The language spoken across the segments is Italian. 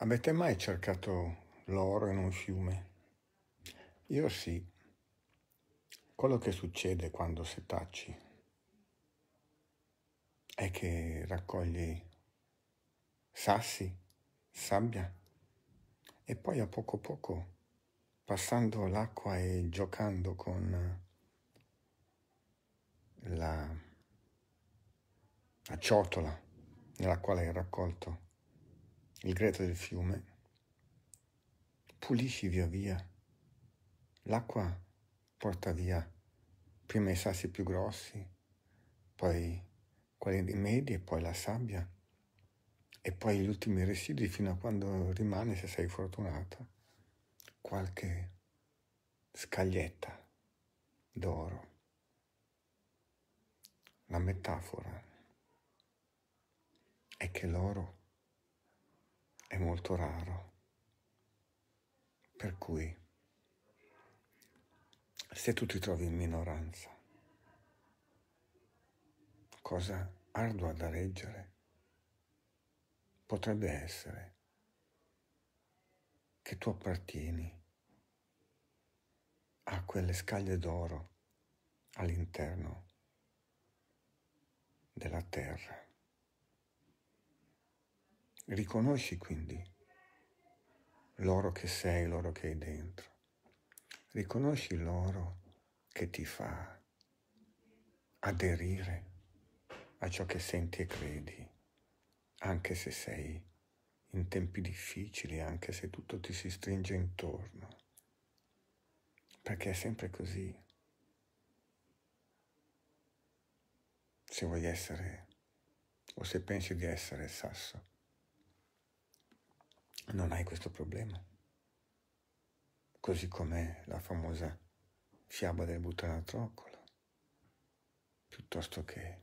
Avete mai cercato l'oro in un fiume? Io sì. Quello che succede quando setacci è che raccogli sassi, sabbia e poi a poco a poco, passando l'acqua e giocando con la, la ciotola nella quale hai raccolto, il greto del fiume, pulisci via via. L'acqua porta via prima i sassi più grossi, poi quelli medi e poi la sabbia e poi gli ultimi residui fino a quando rimane, se sei fortunata, qualche scaglietta d'oro. La metafora è che l'oro è molto raro. Per cui, se tu ti trovi in minoranza, cosa ardua da reggere, potrebbe essere che tu appartieni a quelle scaglie d'oro all'interno della terra. Riconosci quindi l'oro che sei, l'oro che hai dentro. Riconosci l'oro che ti fa aderire a ciò che senti e credi, anche se sei in tempi difficili, anche se tutto ti si stringe intorno, perché è sempre così. Se vuoi essere o se pensi di essere sasso non hai questo problema. Così come la famosa fiaba del buttare buttanatroccola, piuttosto che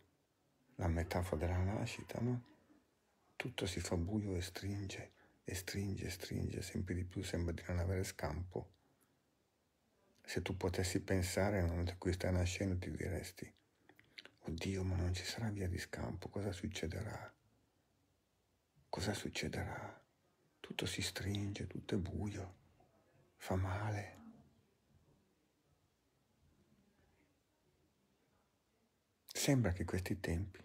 la metafora della nascita, no? Tutto si fa buio e stringe, e stringe, e stringe, sempre di più sembra di non avere scampo. Se tu potessi pensare nel momento in cui stai nascendo ti diresti, oddio ma non ci sarà via di scampo, cosa succederà? Cosa succederà? tutto si stringe, tutto è buio, fa male. Sembra che questi tempi,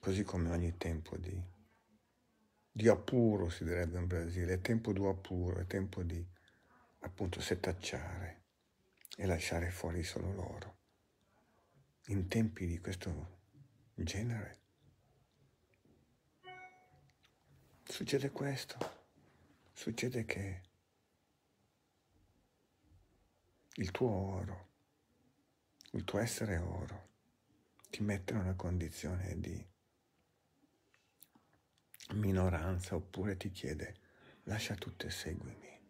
così come ogni tempo di, di apuro si direbbe in Brasile, è tempo di apuro, è tempo di appunto setacciare e lasciare fuori solo loro. In tempi di questo genere Succede questo. Succede che il tuo oro, il tuo essere oro, ti mette in una condizione di minoranza oppure ti chiede lascia tutto e seguimi,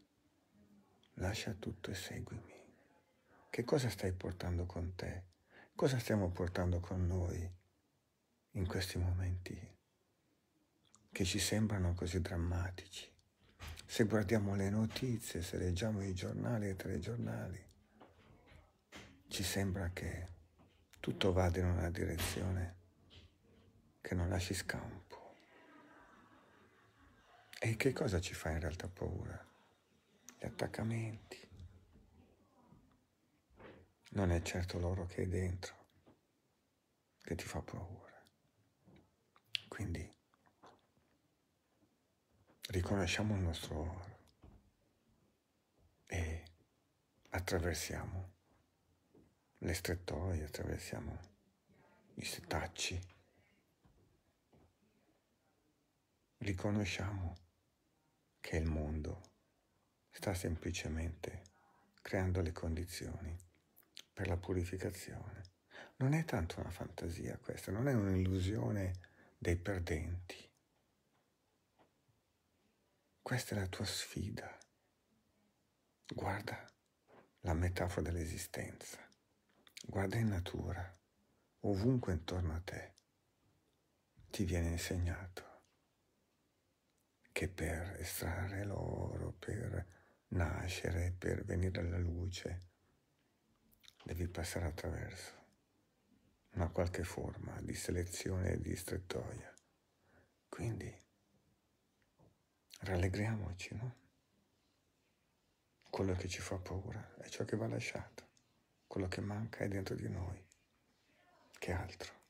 lascia tutto e seguimi. Che cosa stai portando con te? Cosa stiamo portando con noi in questi momenti? che ci sembrano così drammatici. Se guardiamo le notizie, se leggiamo i giornali e i telegiornali, ci sembra che tutto vada in una direzione che non lasci scampo. E che cosa ci fa in realtà paura? Gli attaccamenti. Non è certo loro che è dentro che ti fa paura. Quindi riconosciamo il nostro oro e attraversiamo le strettoie, attraversiamo i setacci, riconosciamo che il mondo sta semplicemente creando le condizioni per la purificazione. Non è tanto una fantasia questa, non è un'illusione dei perdenti questa è la tua sfida. Guarda la metafora dell'esistenza. Guarda in natura, ovunque intorno a te. Ti viene insegnato che per estrarre l'oro, per nascere, per venire alla luce, devi passare attraverso una qualche forma di selezione e di strettoia. Quindi rallegriamoci, no? Quello che ci fa paura è ciò che va lasciato, quello che manca è dentro di noi, che altro.